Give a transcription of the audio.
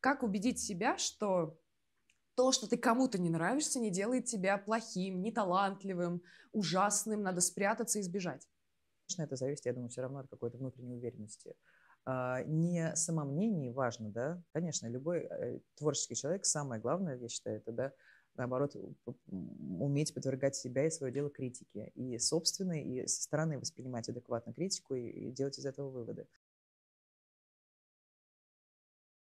Как убедить себя, что то, что ты кому-то не нравишься, не делает тебя плохим, неталантливым, ужасным, надо спрятаться и сбежать? Конечно, это зависит, я думаю, все равно от какой-то внутренней уверенности. А, не самомнение важно, да? Конечно, любой э, творческий человек, самое главное, я считаю, это, да, наоборот, уметь подвергать себя и свое дело критике. И собственной, и со стороны воспринимать адекватно критику и делать из этого выводы.